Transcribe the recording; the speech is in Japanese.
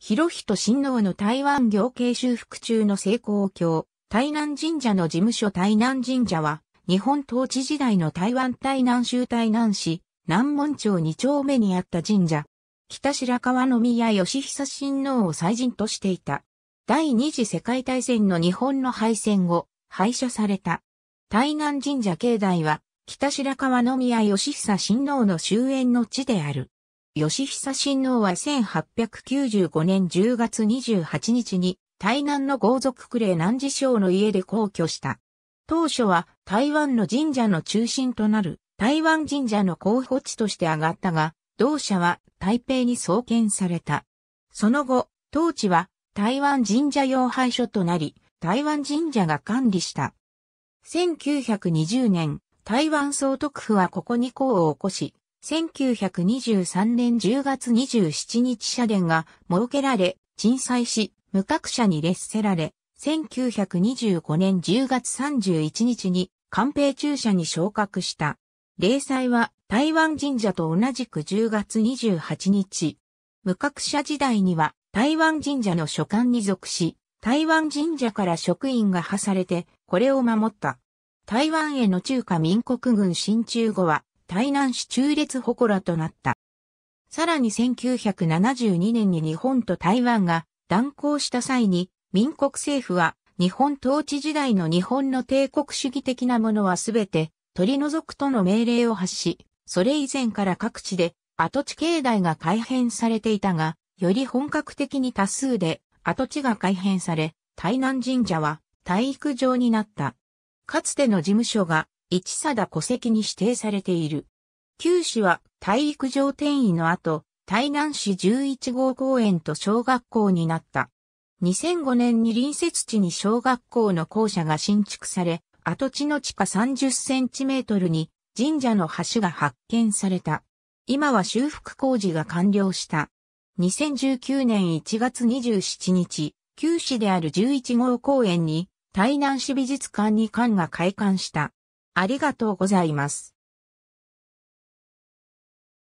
広人親王の台湾行刑修復中の成功教、台南神社の事務所台南神社は、日本統治時代の台湾台南州台南市、南門町二丁目にあった神社。北白川宮義久親王を祭神としていた。第二次世界大戦の日本の敗戦後、廃車された。台南神社境内は、北白川宮義久親王の終焉の地である。義久親王は1895年10月28日に台南の豪族クレ南寺省の家で皇居した。当初は台湾の神社の中心となる台湾神社の候補地として上がったが、同社は台北に創建された。その後、当地は台湾神社用廃所となり、台湾神社が管理した。1920年、台湾総督府はここに校を起こし、1923年10月27日社殿が設けられ、鎮祭し、無格者に列せられ、1925年10月31日に官兵中社に昇格した。霊祭は台湾神社と同じく10月28日。無格者時代には台湾神社の所管に属し、台湾神社から職員が派されて、これを守った。台湾への中華民国軍進駐後は、台南市中列祠となった。さらに1972年に日本と台湾が断交した際に、民国政府は日本統治時代の日本の帝国主義的なものはすべて取り除くとの命令を発し、それ以前から各地で跡地境内が改変されていたが、より本格的に多数で跡地が改変され、台南神社は体育場になった。かつての事務所が一貞戸籍に指定されている。旧市は体育場転移の後、台南市11号公園と小学校になった。2005年に隣接地に小学校の校舎が新築され、跡地の地下30センチメートルに神社の橋が発見された。今は修復工事が完了した。2019年1月27日、旧市である11号公園に台南市美術館に館が開館した。ありがとうございます。